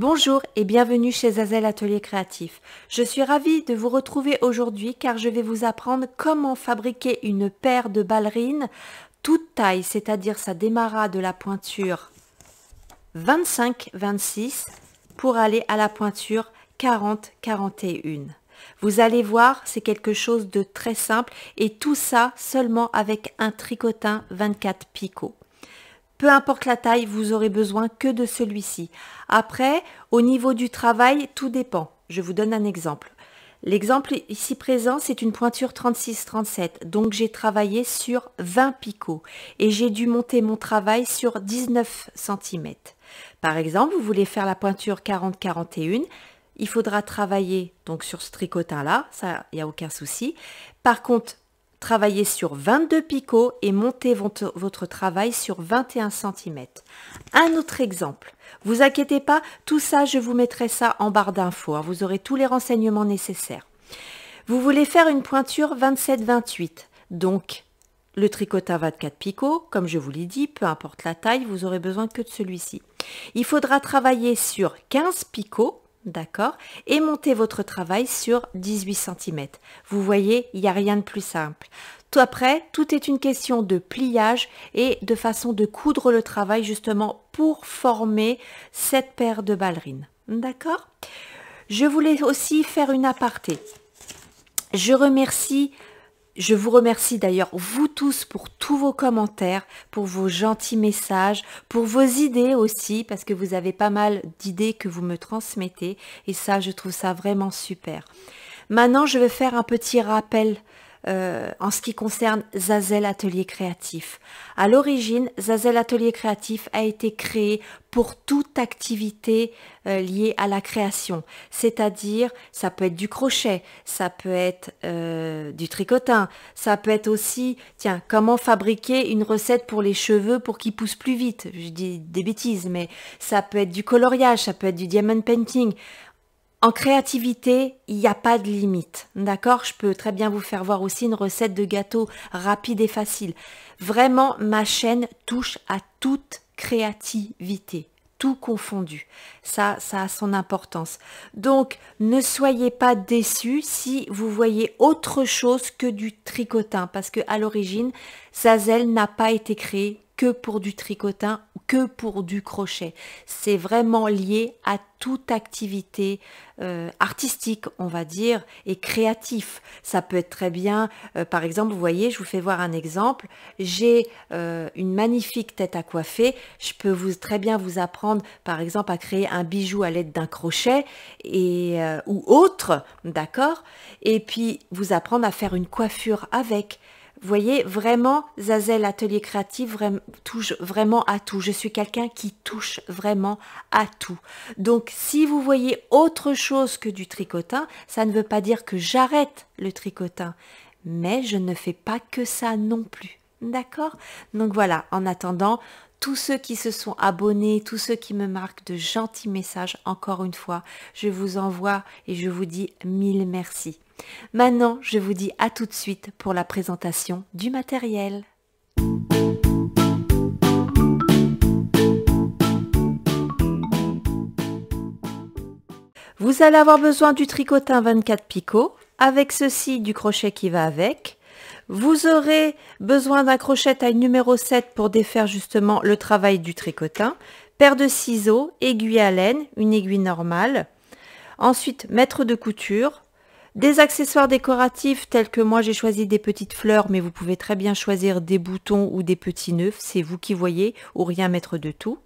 Bonjour et bienvenue chez Azel Atelier Créatif. Je suis ravie de vous retrouver aujourd'hui car je vais vous apprendre comment fabriquer une paire de ballerines toute taille, c'est-à-dire ça démarra de la pointure 25-26 pour aller à la pointure 40-41. Vous allez voir, c'est quelque chose de très simple et tout ça seulement avec un tricotin 24 picots. Peu importe la taille, vous aurez besoin que de celui-ci. Après, au niveau du travail, tout dépend. Je vous donne un exemple. L'exemple ici présent, c'est une pointure 36-37. Donc j'ai travaillé sur 20 picots et j'ai dû monter mon travail sur 19 cm. Par exemple, vous voulez faire la pointure 40-41, il faudra travailler donc sur ce tricotin là, ça il n'y a aucun souci. Par contre, Travaillez sur 22 picots et montez votre travail sur 21 cm. Un autre exemple. Vous inquiétez pas, tout ça, je vous mettrai ça en barre d'infos. Hein. vous aurez tous les renseignements nécessaires. Vous voulez faire une pointure 27-28. Donc, le à 24 picots, comme je vous l'ai dit, peu importe la taille, vous aurez besoin que de celui-ci. Il faudra travailler sur 15 picots D'accord Et montez votre travail sur 18 cm. Vous voyez, il n'y a rien de plus simple. Tout après, tout est une question de pliage et de façon de coudre le travail justement pour former cette paire de ballerines. D'accord Je voulais aussi faire une aparté. Je remercie je vous remercie d'ailleurs, vous tous, pour tous vos commentaires, pour vos gentils messages, pour vos idées aussi, parce que vous avez pas mal d'idées que vous me transmettez. Et ça, je trouve ça vraiment super. Maintenant, je vais faire un petit rappel euh, en ce qui concerne Zazel Atelier Créatif. À l'origine, Zazel Atelier Créatif a été créé pour toute activité euh, liée à la création. C'est-à-dire, ça peut être du crochet, ça peut être euh, du tricotin, ça peut être aussi, tiens, comment fabriquer une recette pour les cheveux pour qu'ils poussent plus vite. Je dis des bêtises, mais ça peut être du coloriage, ça peut être du diamond painting. En créativité, il n'y a pas de limite. D'accord Je peux très bien vous faire voir aussi une recette de gâteau rapide et facile. Vraiment, ma chaîne touche à toute créativité, tout confondu. Ça, ça a son importance. Donc, ne soyez pas déçus si vous voyez autre chose que du tricotin, parce que à l'origine, Zazel n'a pas été créé que pour du tricotin ou que pour du crochet. C'est vraiment lié à toute activité euh, artistique, on va dire, et créatif. Ça peut être très bien, euh, par exemple, vous voyez, je vous fais voir un exemple. J'ai euh, une magnifique tête à coiffer. Je peux vous, très bien vous apprendre, par exemple, à créer un bijou à l'aide d'un crochet et, ou autre, d'accord Et puis, vous apprendre à faire une coiffure avec. Vous voyez, vraiment, Zazel Atelier Créatif touche vraiment à tout. Je suis quelqu'un qui touche vraiment à tout. Donc, si vous voyez autre chose que du tricotin, ça ne veut pas dire que j'arrête le tricotin. Mais je ne fais pas que ça non plus. D'accord Donc voilà, en attendant, tous ceux qui se sont abonnés, tous ceux qui me marquent de gentils messages, encore une fois, je vous envoie et je vous dis mille merci. Maintenant, je vous dis à tout de suite pour la présentation du matériel. Vous allez avoir besoin du tricotin 24 picots, avec ceci du crochet qui va avec. Vous aurez besoin d'un crochet taille numéro 7 pour défaire justement le travail du tricotin, paire de ciseaux, aiguille à laine, une aiguille normale. Ensuite, mètre de couture, des accessoires décoratifs tels que moi j'ai choisi des petites fleurs mais vous pouvez très bien choisir des boutons ou des petits nœuds, c'est vous qui voyez ou rien mettre de tout.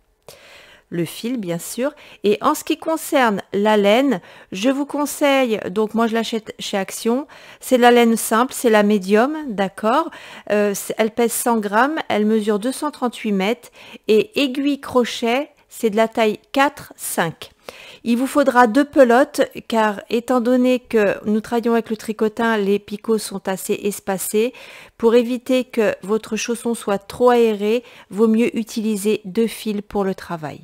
Le fil bien sûr. Et en ce qui concerne la laine, je vous conseille, donc moi je l'achète chez Action, c'est la laine simple, c'est la médium, d'accord euh, Elle pèse 100 grammes, elle mesure 238 mètres et aiguille crochet c'est de la taille 4-5. Il vous faudra deux pelotes car étant donné que nous travaillons avec le tricotin, les picots sont assez espacés. Pour éviter que votre chausson soit trop aéré, vaut mieux utiliser deux fils pour le travail.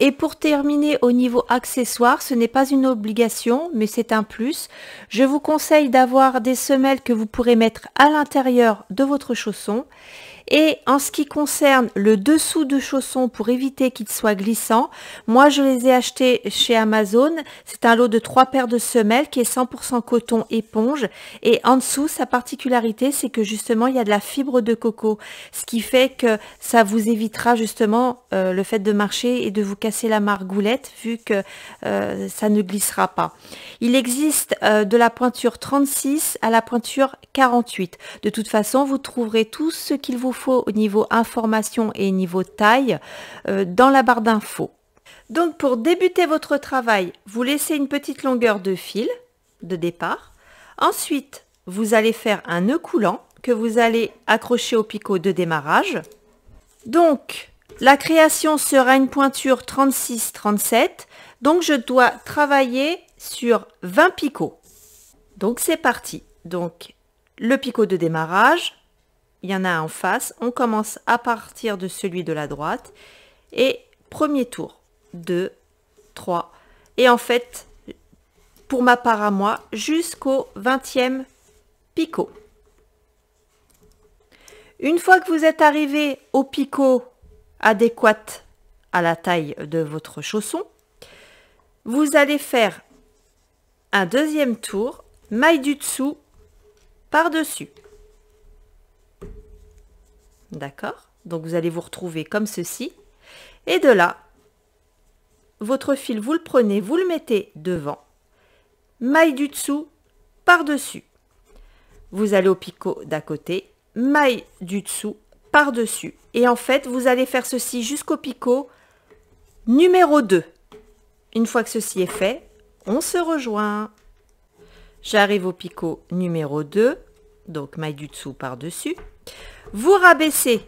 Et pour terminer au niveau accessoire, ce n'est pas une obligation, mais c'est un plus. Je vous conseille d'avoir des semelles que vous pourrez mettre à l'intérieur de votre chausson et en ce qui concerne le dessous de chaussons pour éviter qu'il soit glissant, moi je les ai achetés chez Amazon. C'est un lot de trois paires de semelles qui est 100% coton éponge. Et en dessous, sa particularité, c'est que justement, il y a de la fibre de coco. Ce qui fait que ça vous évitera justement euh, le fait de marcher et de vous casser la margoulette vu que euh, ça ne glissera pas. Il existe euh, de la pointure 36 à la pointure 48. De toute façon, vous trouverez tout ce qu'il vous au niveau information et niveau taille euh, dans la barre d'infos. Donc pour débuter votre travail, vous laissez une petite longueur de fil de départ. Ensuite, vous allez faire un nœud coulant que vous allez accrocher au picot de démarrage. Donc, la création sera une pointure 36-37. Donc, je dois travailler sur 20 picots. Donc, c'est parti. Donc, le picot de démarrage, il y en a un en face. On commence à partir de celui de la droite. Et premier tour, 2, 3. Et en fait, pour ma part à moi, jusqu'au 20e picot. Une fois que vous êtes arrivé au picot adéquat à la taille de votre chausson, vous allez faire un deuxième tour, maille du dessous, par-dessus. D'accord Donc vous allez vous retrouver comme ceci. Et de là, votre fil, vous le prenez, vous le mettez devant, maille du dessous, par-dessus. Vous allez au picot d'à côté, maille du dessous, par-dessus. Et en fait, vous allez faire ceci jusqu'au picot numéro 2. Une fois que ceci est fait, on se rejoint. J'arrive au picot numéro 2, donc maille du dessous par-dessus. Vous rabaissez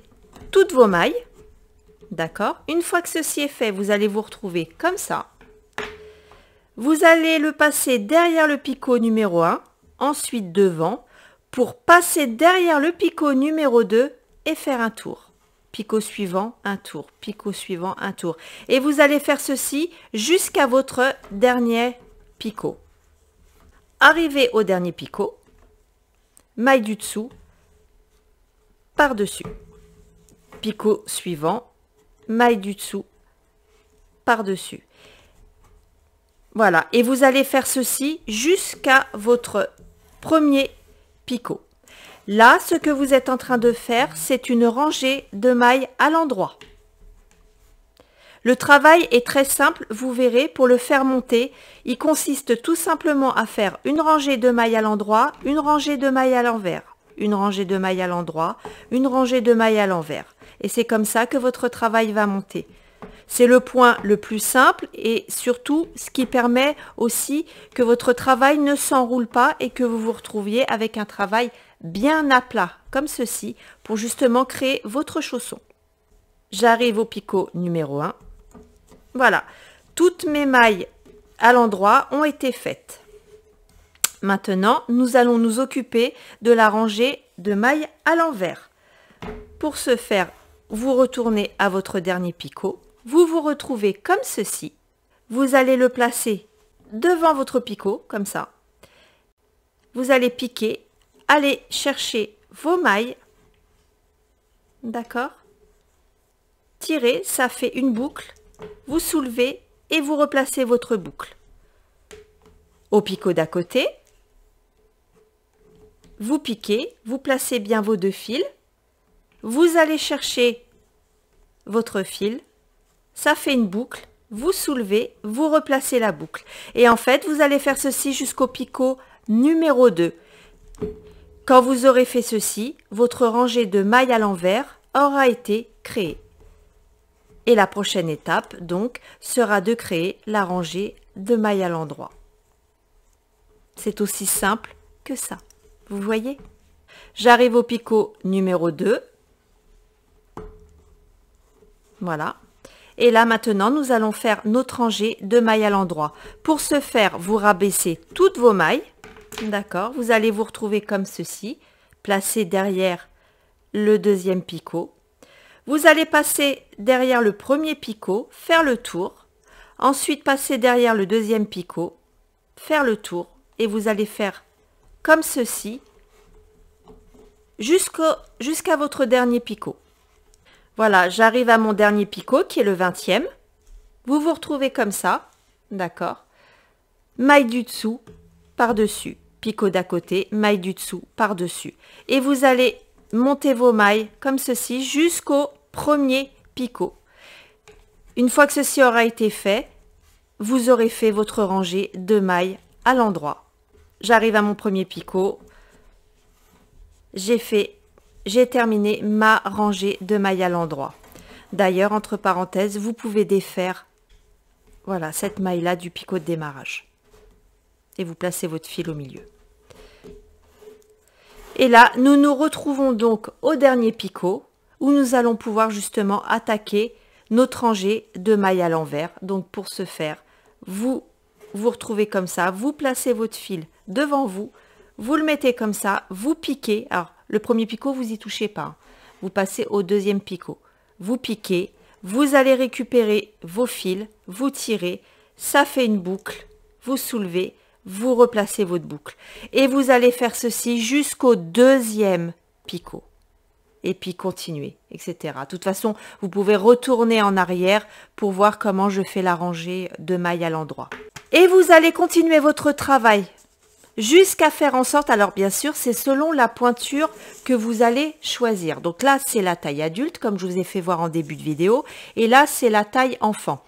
toutes vos mailles. D'accord Une fois que ceci est fait, vous allez vous retrouver comme ça. Vous allez le passer derrière le picot numéro 1, ensuite devant, pour passer derrière le picot numéro 2 et faire un tour. Picot suivant, un tour, picot suivant, un tour. Et vous allez faire ceci jusqu'à votre dernier picot. Arrivé au dernier picot, maille du dessous, par-dessus. Picot suivant, maille du dessous, par-dessus. Voilà, et vous allez faire ceci jusqu'à votre premier picot. Là, ce que vous êtes en train de faire, c'est une rangée de mailles à l'endroit. Le travail est très simple, vous verrez, pour le faire monter, il consiste tout simplement à faire une rangée de mailles à l'endroit, une rangée de mailles à l'envers une rangée de mailles à l'endroit, une rangée de mailles à l'envers. Et c'est comme ça que votre travail va monter. C'est le point le plus simple et surtout ce qui permet aussi que votre travail ne s'enroule pas et que vous vous retrouviez avec un travail bien à plat, comme ceci, pour justement créer votre chausson. J'arrive au picot numéro 1. Voilà, toutes mes mailles à l'endroit ont été faites. Maintenant, nous allons nous occuper de la rangée de mailles à l'envers. Pour ce faire, vous retournez à votre dernier picot. Vous vous retrouvez comme ceci. Vous allez le placer devant votre picot, comme ça. Vous allez piquer, allez chercher vos mailles. D'accord Tirez, ça fait une boucle. Vous soulevez et vous replacez votre boucle. Au picot d'à côté, vous piquez, vous placez bien vos deux fils, vous allez chercher votre fil, ça fait une boucle, vous soulevez, vous replacez la boucle. Et en fait, vous allez faire ceci jusqu'au picot numéro 2. Quand vous aurez fait ceci, votre rangée de mailles à l'envers aura été créée. Et la prochaine étape, donc, sera de créer la rangée de mailles à l'endroit. C'est aussi simple que ça. Vous voyez J'arrive au picot numéro 2. Voilà. Et là, maintenant, nous allons faire notre rangée de mailles à l'endroit. Pour ce faire, vous rabaissez toutes vos mailles. D'accord Vous allez vous retrouver comme ceci, placé derrière le deuxième picot. Vous allez passer derrière le premier picot, faire le tour. Ensuite, passer derrière le deuxième picot, faire le tour. Et vous allez faire comme ceci, jusqu'à votre dernier picot. Voilà, j'arrive à mon dernier picot qui est le 20e. Vous vous retrouvez comme ça, d'accord Maille du dessous, par-dessus, picot d'à côté, maille du dessous, par-dessus. Et vous allez monter vos mailles comme ceci jusqu'au premier picot. Une fois que ceci aura été fait, vous aurez fait votre rangée de mailles à l'endroit j'arrive à mon premier picot. J'ai fait, j'ai terminé ma rangée de mailles à l'endroit. D'ailleurs, entre parenthèses, vous pouvez défaire voilà, cette maille-là du picot de démarrage. Et vous placez votre fil au milieu. Et là, nous nous retrouvons donc au dernier picot où nous allons pouvoir justement attaquer notre rangée de mailles à l'envers. Donc pour ce faire, vous vous retrouvez comme ça, vous placez votre fil devant vous, vous le mettez comme ça, vous piquez. Alors, le premier picot, vous y touchez pas. Hein. Vous passez au deuxième picot. Vous piquez, vous allez récupérer vos fils, vous tirez, ça fait une boucle, vous soulevez, vous replacez votre boucle. Et vous allez faire ceci jusqu'au deuxième picot. Et puis continuer, etc. De toute façon, vous pouvez retourner en arrière pour voir comment je fais la rangée de mailles à l'endroit. Et vous allez continuer votre travail jusqu'à faire en sorte, alors bien sûr, c'est selon la pointure que vous allez choisir. Donc là, c'est la taille adulte, comme je vous ai fait voir en début de vidéo, et là, c'est la taille enfant.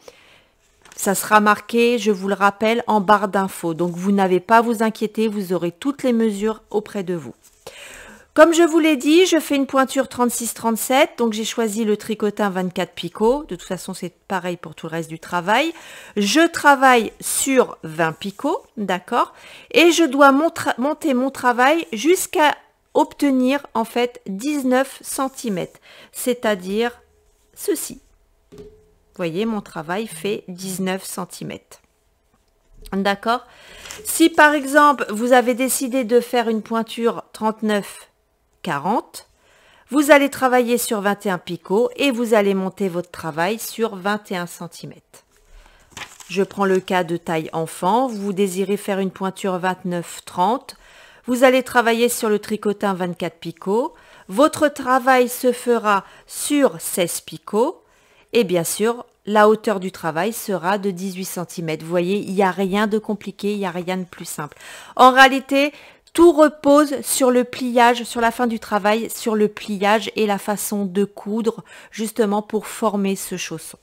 Ça sera marqué, je vous le rappelle, en barre d'infos. Donc vous n'avez pas à vous inquiéter, vous aurez toutes les mesures auprès de vous. Comme je vous l'ai dit, je fais une pointure 36-37, donc j'ai choisi le tricotin 24 picots. De toute façon, c'est pareil pour tout le reste du travail. Je travaille sur 20 picots, d'accord Et je dois monter mon travail jusqu'à obtenir en fait 19 cm, c'est-à-dire ceci. Vous voyez, mon travail fait 19 cm. D'accord Si par exemple, vous avez décidé de faire une pointure 39 40. Vous allez travailler sur 21 picots et vous allez monter votre travail sur 21 cm. Je prends le cas de taille enfant. Vous désirez faire une pointure 29-30. Vous allez travailler sur le tricotin 24 picots. Votre travail se fera sur 16 picots. Et bien sûr, la hauteur du travail sera de 18 cm. Vous voyez, il n'y a rien de compliqué, il n'y a rien de plus simple. En réalité, tout repose sur le pliage, sur la fin du travail, sur le pliage et la façon de coudre justement pour former ce chausson.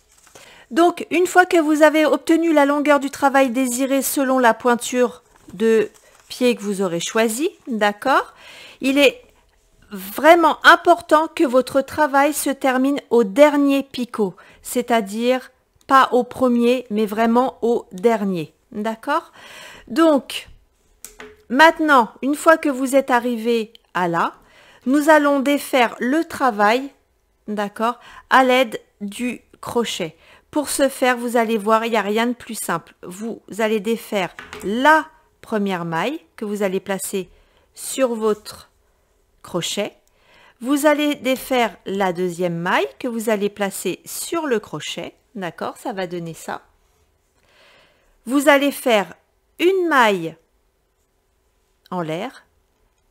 Donc une fois que vous avez obtenu la longueur du travail désirée selon la pointure de pied que vous aurez choisi, d'accord Il est vraiment important que votre travail se termine au dernier picot, c'est-à-dire pas au premier, mais vraiment au dernier, d'accord Donc, Maintenant, une fois que vous êtes arrivé à là, nous allons défaire le travail, d'accord, à l'aide du crochet. Pour ce faire, vous allez voir, il n'y a rien de plus simple. Vous allez défaire la première maille que vous allez placer sur votre crochet. Vous allez défaire la deuxième maille que vous allez placer sur le crochet. D'accord Ça va donner ça. Vous allez faire une maille l'air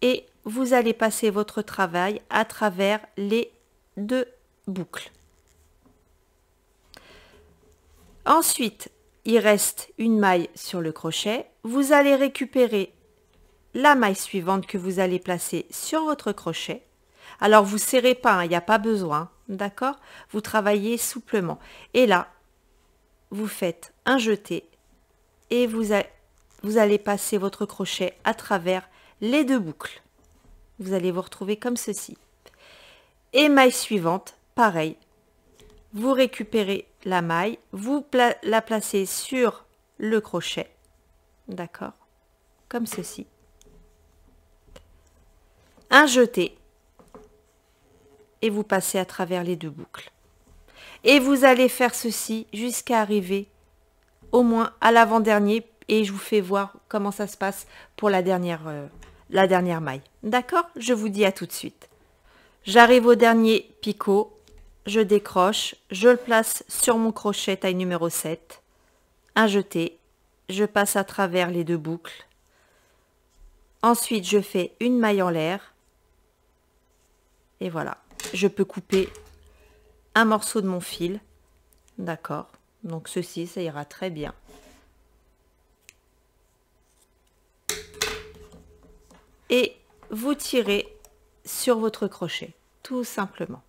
et vous allez passer votre travail à travers les deux boucles. Ensuite, il reste une maille sur le crochet. Vous allez récupérer la maille suivante que vous allez placer sur votre crochet. Alors, vous serrez pas, hein, il n'y a pas besoin, d'accord Vous travaillez souplement. Et là, vous faites un jeté et vous, vous allez passer votre crochet à travers les deux boucles. Vous allez vous retrouver comme ceci. Et maille suivante, pareil. Vous récupérez la maille, vous la placez sur le crochet. D'accord Comme ceci. Un jeté. Et vous passez à travers les deux boucles. Et vous allez faire ceci jusqu'à arriver au moins à l'avant-dernier et je vous fais voir comment ça se passe pour la dernière, euh, la dernière maille. D'accord Je vous dis à tout de suite. J'arrive au dernier picot, je décroche, je le place sur mon crochet taille numéro 7, un jeté, je passe à travers les deux boucles, ensuite je fais une maille en l'air, et voilà, je peux couper un morceau de mon fil, d'accord, donc ceci ça ira très bien. vous tirez sur votre crochet, tout simplement.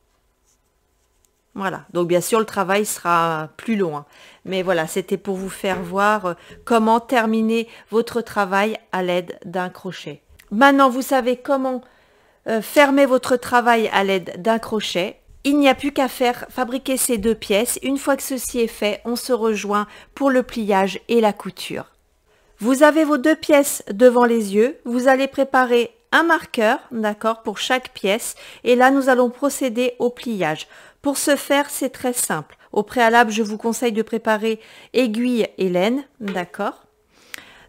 Voilà, donc bien sûr le travail sera plus long, hein. mais voilà, c'était pour vous faire voir euh, comment terminer votre travail à l'aide d'un crochet. Maintenant, vous savez comment euh, fermer votre travail à l'aide d'un crochet. Il n'y a plus qu'à faire fabriquer ces deux pièces. Une fois que ceci est fait, on se rejoint pour le pliage et la couture. Vous avez vos deux pièces devant les yeux. Vous allez préparer un marqueur, d'accord, pour chaque pièce. Et là, nous allons procéder au pliage. Pour ce faire, c'est très simple. Au préalable, je vous conseille de préparer aiguille et laine, d'accord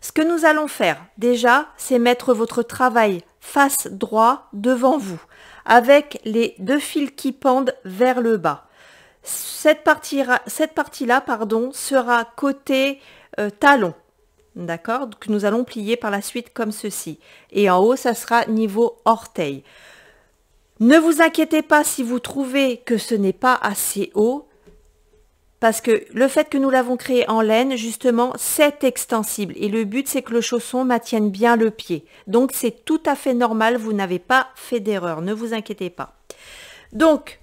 Ce que nous allons faire, déjà, c'est mettre votre travail face droit devant vous, avec les deux fils qui pendent vers le bas. Cette partie-là cette partie -là, pardon, sera côté euh, talon d'accord, que nous allons plier par la suite comme ceci. Et en haut, ça sera niveau orteil. Ne vous inquiétez pas si vous trouvez que ce n'est pas assez haut, parce que le fait que nous l'avons créé en laine, justement, c'est extensible. Et le but, c'est que le chausson maintienne bien le pied. Donc, c'est tout à fait normal, vous n'avez pas fait d'erreur, ne vous inquiétez pas. Donc,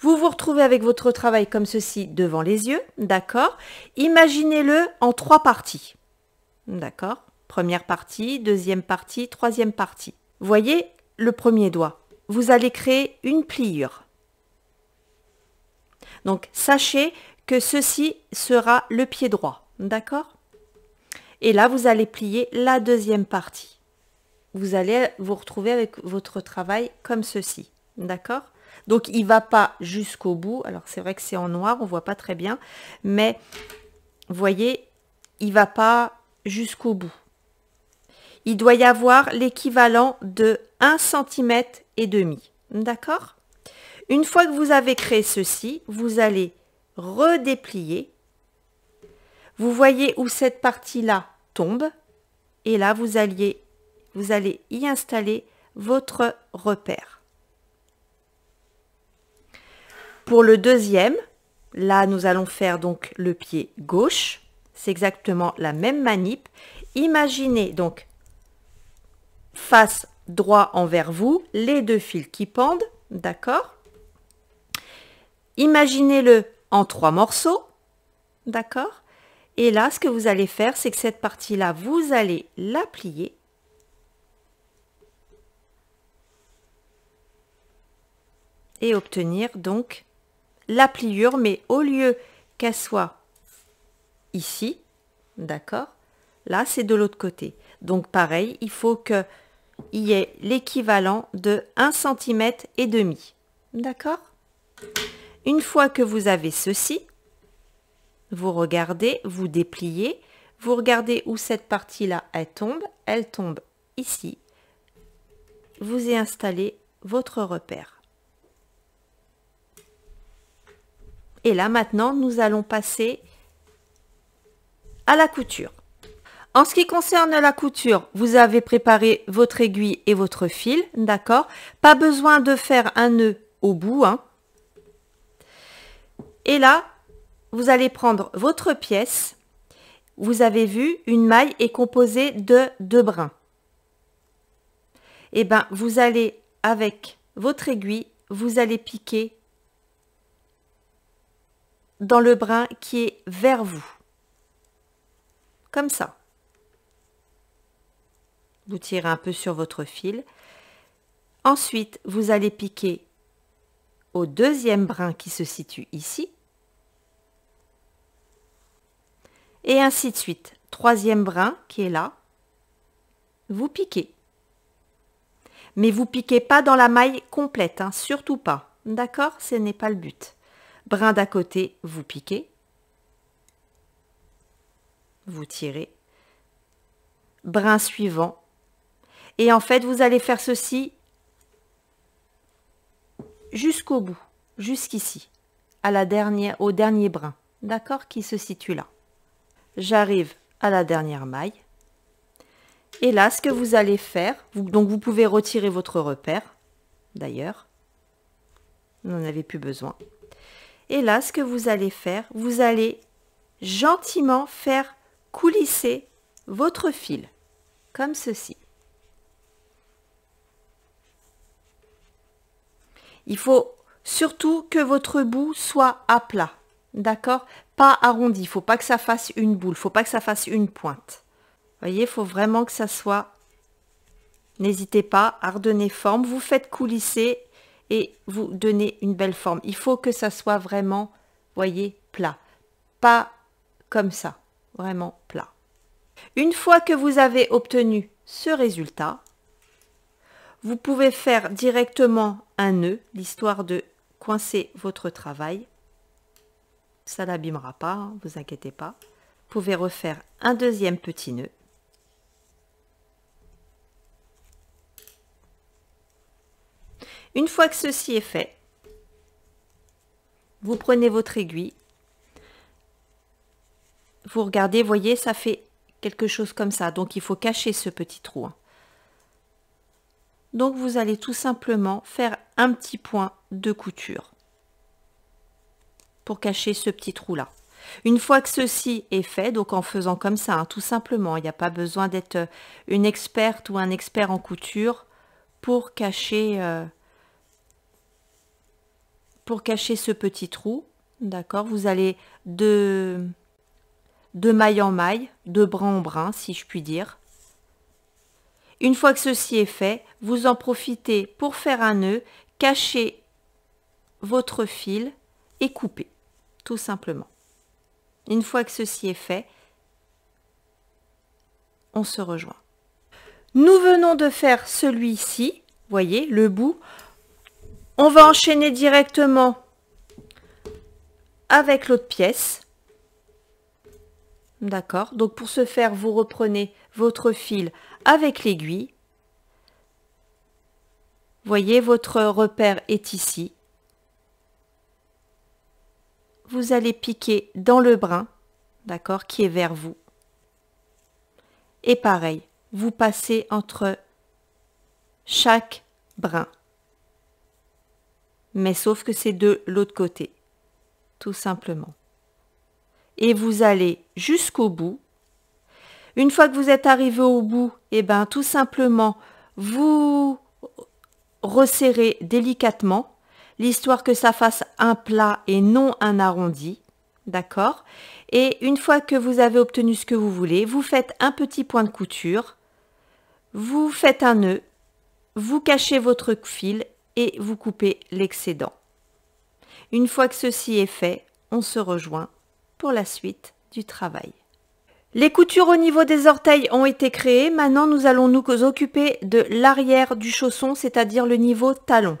vous vous retrouvez avec votre travail comme ceci devant les yeux, d'accord Imaginez-le en trois parties. D'accord Première partie, deuxième partie, troisième partie. Voyez le premier doigt. Vous allez créer une pliure. Donc sachez que ceci sera le pied droit. D'accord Et là, vous allez plier la deuxième partie. Vous allez vous retrouver avec votre travail comme ceci. D'accord Donc il ne va pas jusqu'au bout. Alors c'est vrai que c'est en noir, on ne voit pas très bien. Mais voyez, il ne va pas jusqu'au bout. Il doit y avoir l'équivalent de 1 cm et demi. D'accord Une fois que vous avez créé ceci, vous allez redéplier. Vous voyez où cette partie-là tombe. Et là, vous, alliez, vous allez y installer votre repère. Pour le deuxième, là, nous allons faire donc le pied gauche c'est exactement la même manip. Imaginez donc face droit envers vous, les deux fils qui pendent, d'accord Imaginez-le en trois morceaux, d'accord Et là, ce que vous allez faire, c'est que cette partie-là, vous allez la plier. Et obtenir donc la pliure, mais au lieu qu'elle soit ici, d'accord Là, c'est de l'autre côté. Donc pareil, il faut qu'il y ait l'équivalent de 1 cm et demi. D'accord Une fois que vous avez ceci, vous regardez, vous dépliez, vous regardez où cette partie-là, elle tombe, elle tombe ici. Vous y installez votre repère. Et là, maintenant, nous allons passer la couture. En ce qui concerne la couture, vous avez préparé votre aiguille et votre fil, d'accord Pas besoin de faire un nœud au bout. Hein. et là, vous allez prendre votre pièce. Vous avez vu, une maille est composée de deux brins. Et eh ben vous allez, avec votre aiguille, vous allez piquer dans le brin qui est vers vous comme ça. Vous tirez un peu sur votre fil. Ensuite, vous allez piquer au deuxième brin qui se situe ici. Et ainsi de suite. Troisième brin qui est là. Vous piquez. Mais vous piquez pas dans la maille complète, hein, surtout pas. D'accord Ce n'est pas le but. Brin d'à côté, vous piquez vous tirez, brin suivant. Et en fait, vous allez faire ceci jusqu'au bout, jusqu'ici, à la dernière, au dernier brin, d'accord, qui se situe là. J'arrive à la dernière maille. Et là, ce que vous allez faire, donc vous pouvez retirer votre repère, d'ailleurs, vous n'en avez plus besoin. Et là, ce que vous allez faire, vous allez gentiment faire coulissez votre fil comme ceci. Il faut surtout que votre bout soit à plat, d'accord Pas arrondi, il ne faut pas que ça fasse une boule, il ne faut pas que ça fasse une pointe. Vous voyez, il faut vraiment que ça soit... N'hésitez pas à redonner forme, vous faites coulisser et vous donnez une belle forme. Il faut que ça soit vraiment, voyez, plat, pas comme ça vraiment plat. Une fois que vous avez obtenu ce résultat, vous pouvez faire directement un nœud, l'histoire de coincer votre travail. Ça n'abîmera pas, hein, vous inquiétez pas. Vous pouvez refaire un deuxième petit nœud. Une fois que ceci est fait, vous prenez votre aiguille vous regardez, voyez, ça fait quelque chose comme ça. Donc, il faut cacher ce petit trou. Hein. Donc, vous allez tout simplement faire un petit point de couture pour cacher ce petit trou-là. Une fois que ceci est fait, donc en faisant comme ça, hein, tout simplement, il n'y a pas besoin d'être euh, une experte ou un expert en couture pour cacher, euh, pour cacher ce petit trou. D'accord Vous allez de, de maille en maille, de brin en brin, si je puis dire. Une fois que ceci est fait, vous en profitez pour faire un nœud, cacher votre fil et couper, tout simplement. Une fois que ceci est fait, on se rejoint. Nous venons de faire celui-ci, voyez, le bout. On va enchaîner directement avec l'autre pièce. D'accord. Donc pour ce faire, vous reprenez votre fil avec l'aiguille. Voyez, votre repère est ici. Vous allez piquer dans le brin, d'accord, qui est vers vous. Et pareil, vous passez entre chaque brin. Mais sauf que c'est de l'autre côté, tout simplement et vous allez jusqu'au bout. Une fois que vous êtes arrivé au bout, et eh ben, tout simplement, vous resserrez délicatement, l'histoire que ça fasse un plat et non un arrondi. D'accord Et une fois que vous avez obtenu ce que vous voulez, vous faites un petit point de couture, vous faites un nœud, vous cachez votre fil et vous coupez l'excédent. Une fois que ceci est fait, on se rejoint la suite du travail. Les coutures au niveau des orteils ont été créées. Maintenant, nous allons nous occuper de l'arrière du chausson, c'est-à-dire le niveau talon.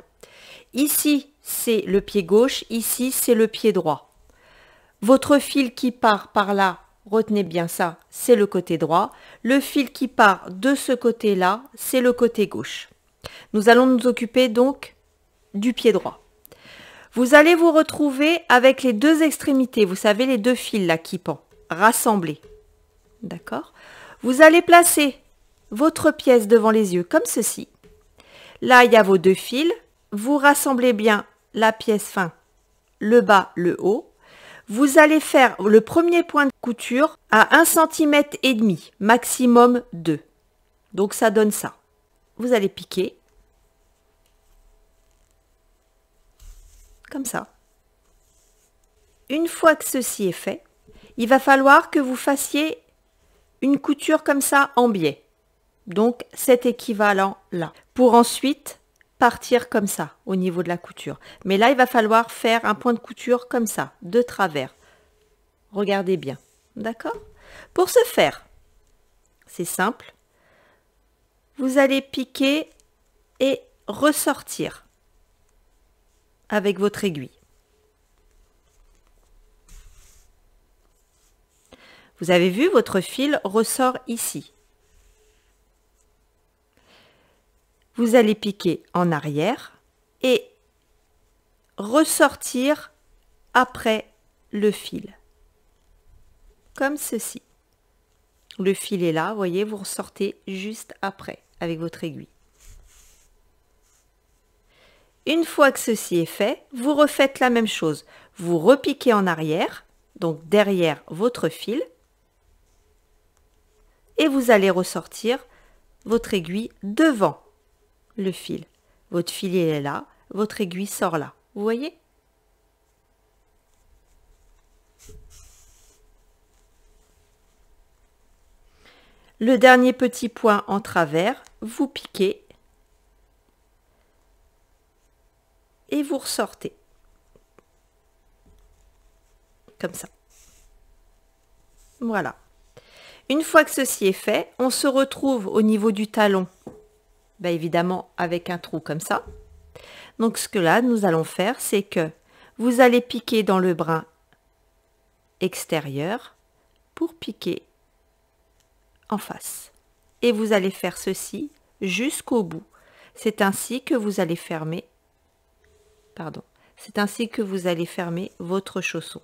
Ici, c'est le pied gauche. Ici, c'est le pied droit. Votre fil qui part par là, retenez bien ça, c'est le côté droit. Le fil qui part de ce côté-là, c'est le côté gauche. Nous allons nous occuper donc du pied droit. Vous allez vous retrouver avec les deux extrémités, vous savez les deux fils là qui pendent, rassemblés. D'accord Vous allez placer votre pièce devant les yeux comme ceci. Là, il y a vos deux fils. Vous rassemblez bien la pièce fin, le bas, le haut. Vous allez faire le premier point de couture à 1,5 cm et demi, maximum 2. Donc ça donne ça. Vous allez piquer comme ça. Une fois que ceci est fait, il va falloir que vous fassiez une couture comme ça en biais. Donc cet équivalent là. Pour ensuite partir comme ça au niveau de la couture. Mais là, il va falloir faire un point de couture comme ça, de travers. Regardez bien. D'accord Pour ce faire, c'est simple. Vous allez piquer et ressortir avec votre aiguille. Vous avez vu, votre fil ressort ici. Vous allez piquer en arrière et ressortir après le fil. Comme ceci. Le fil est là, voyez, vous ressortez juste après avec votre aiguille. Une fois que ceci est fait, vous refaites la même chose. Vous repiquez en arrière, donc derrière votre fil, et vous allez ressortir votre aiguille devant le fil. Votre fil est là, votre aiguille sort là. Vous voyez Le dernier petit point en travers, vous piquez vous ressortez. Comme ça. Voilà. Une fois que ceci est fait, on se retrouve au niveau du talon, ben, évidemment avec un trou comme ça. Donc ce que là, nous allons faire, c'est que vous allez piquer dans le brin extérieur pour piquer en face. Et vous allez faire ceci jusqu'au bout. C'est ainsi que vous allez fermer Pardon. C'est ainsi que vous allez fermer votre chausson.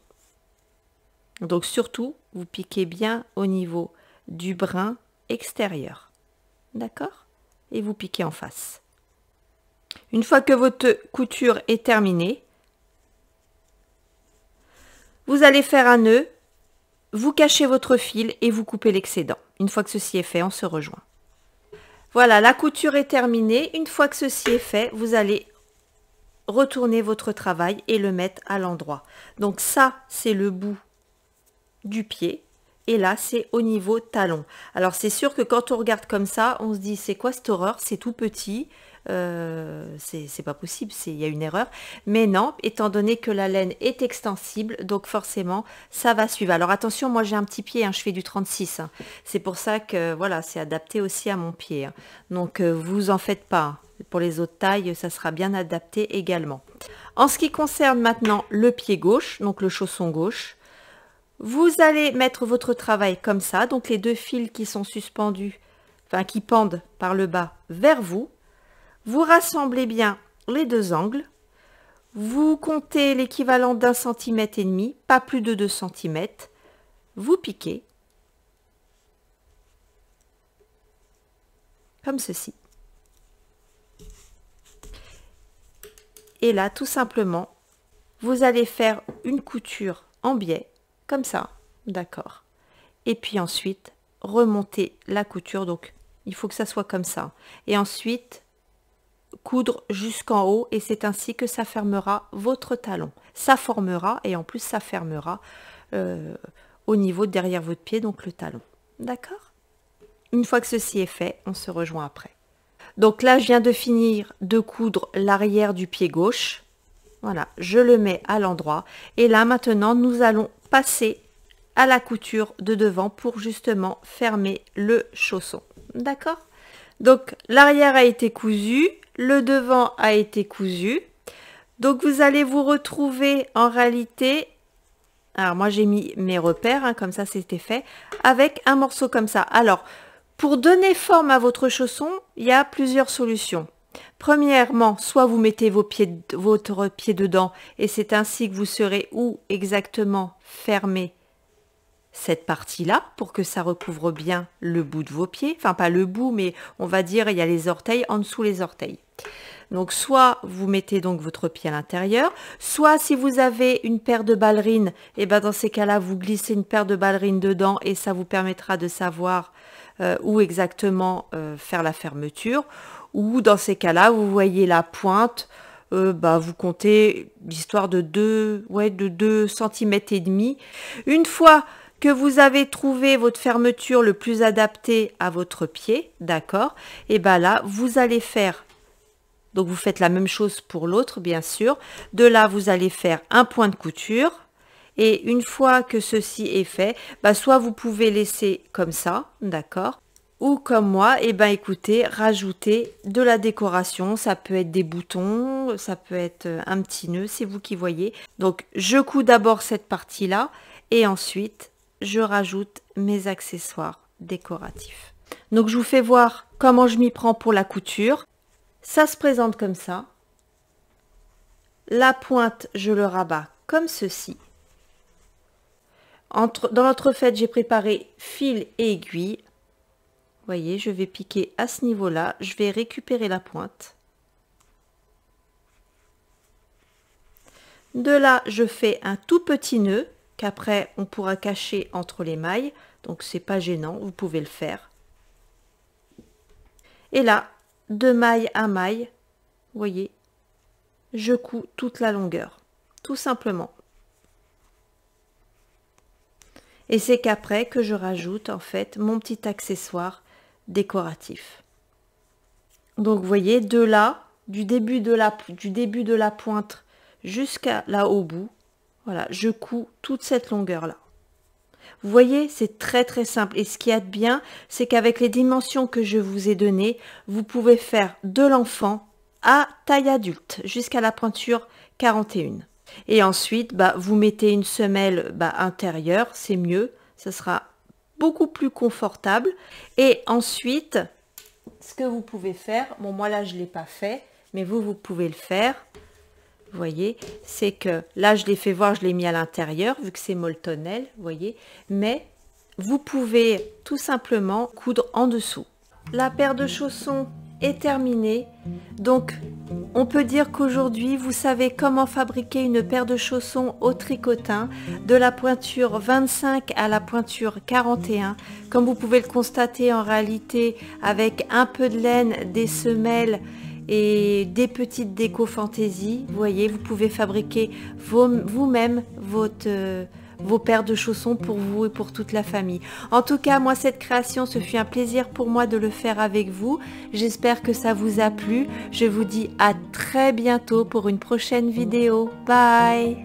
Donc surtout, vous piquez bien au niveau du brin extérieur. D'accord Et vous piquez en face. Une fois que votre couture est terminée, vous allez faire un nœud, vous cachez votre fil et vous coupez l'excédent. Une fois que ceci est fait, on se rejoint. Voilà, la couture est terminée. Une fois que ceci est fait, vous allez retourner votre travail et le mettre à l'endroit. Donc ça, c'est le bout du pied. Et là, c'est au niveau talon. Alors, c'est sûr que quand on regarde comme ça, on se dit, c'est quoi cette horreur C'est tout petit. Euh, c'est pas possible, il y a une erreur. Mais non, étant donné que la laine est extensible, donc forcément, ça va suivre. Alors attention, moi j'ai un petit pied, un hein, je fais du 36. Hein. C'est pour ça que voilà, c'est adapté aussi à mon pied. Hein. Donc euh, vous en faites pas. Pour les autres tailles, ça sera bien adapté également. En ce qui concerne maintenant le pied gauche, donc le chausson gauche, vous allez mettre votre travail comme ça, donc les deux fils qui sont suspendus, enfin qui pendent par le bas vers vous. Vous rassemblez bien les deux angles. Vous comptez l'équivalent d'un centimètre et demi, pas plus de 2 centimètres. Vous piquez. Comme ceci. Et là, tout simplement, vous allez faire une couture en biais, comme ça, d'accord. Et puis ensuite, remonter la couture, donc il faut que ça soit comme ça. Et ensuite, coudre jusqu'en haut et c'est ainsi que ça fermera votre talon. Ça formera et en plus ça fermera euh, au niveau derrière votre pied, donc le talon. D'accord Une fois que ceci est fait, on se rejoint après. Donc là, je viens de finir de coudre l'arrière du pied gauche. Voilà, je le mets à l'endroit. Et là, maintenant, nous allons passer à la couture de devant pour justement fermer le chausson. D'accord Donc, l'arrière a été cousu, le devant a été cousu. Donc, vous allez vous retrouver en réalité... Alors, moi, j'ai mis mes repères, hein, comme ça, c'était fait, avec un morceau comme ça. Alors, pour donner forme à votre chausson, il y a plusieurs solutions. Premièrement, soit vous mettez vos pieds, votre pied dedans et c'est ainsi que vous serez où exactement fermé cette partie-là pour que ça recouvre bien le bout de vos pieds. Enfin, pas le bout, mais on va dire il y a les orteils en dessous les orteils. Donc, soit vous mettez donc votre pied à l'intérieur, soit si vous avez une paire de ballerines, et eh ben dans ces cas-là, vous glissez une paire de ballerines dedans et ça vous permettra de savoir euh, où exactement euh, faire la fermeture. Ou dans ces cas-là, vous voyez la pointe, euh, bah, vous comptez l'histoire de deux ouais, de deux cm et demi. Une fois que vous avez trouvé votre fermeture le plus adaptée à votre pied, d'accord Et bah, là, vous allez faire donc vous faites la même chose pour l'autre, bien sûr. De là, vous allez faire un point de couture. Et une fois que ceci est fait, bah, soit vous pouvez laisser comme ça, d'accord ou comme moi, et eh ben écoutez, rajouter de la décoration, ça peut être des boutons, ça peut être euh, un petit nœud, c'est vous qui voyez. Donc je couds d'abord cette partie-là et ensuite je rajoute mes accessoires décoratifs. Donc je vous fais voir comment je m'y prends pour la couture. Ça se présente comme ça. La pointe, je le rabats comme ceci dans notre j'ai préparé fil et aiguille. Vous voyez, je vais piquer à ce niveau-là. Je vais récupérer la pointe. De là, je fais un tout petit nœud qu'après on pourra cacher entre les mailles. Donc c'est pas gênant, vous pouvez le faire. Et là, de maille à maille, vous voyez, je couds toute la longueur, tout simplement. Et c'est qu'après que je rajoute en fait mon petit accessoire décoratif. Donc vous voyez, de là, du début de la, du début de la pointe jusqu'à là au bout, voilà, je couds toute cette longueur-là. Vous voyez, c'est très très simple. Et ce qui est de bien, c'est qu'avec les dimensions que je vous ai données, vous pouvez faire de l'enfant à taille adulte jusqu'à la pointure 41. Et ensuite, bah, vous mettez une semelle bah, intérieure, c'est mieux, ce sera beaucoup plus confortable. Et ensuite, ce que vous pouvez faire, bon moi là je ne l'ai pas fait, mais vous, vous pouvez le faire. Vous voyez, c'est que là je l'ai fait voir, je l'ai mis à l'intérieur, vu que c'est moltonnel, vous voyez. Mais vous pouvez tout simplement coudre en dessous. La paire de chaussons est terminée. Donc, on peut dire qu'aujourd'hui, vous savez comment fabriquer une paire de chaussons au tricotin, de la pointure 25 à la pointure 41. Comme vous pouvez le constater, en réalité, avec un peu de laine, des semelles, et des petites déco fantaisie. Vous voyez, vous pouvez fabriquer vous-même votre, euh, vos paires de chaussons pour vous et pour toute la famille. En tout cas, moi, cette création, ce fut un plaisir pour moi de le faire avec vous. J'espère que ça vous a plu. Je vous dis à très bientôt pour une prochaine vidéo. Bye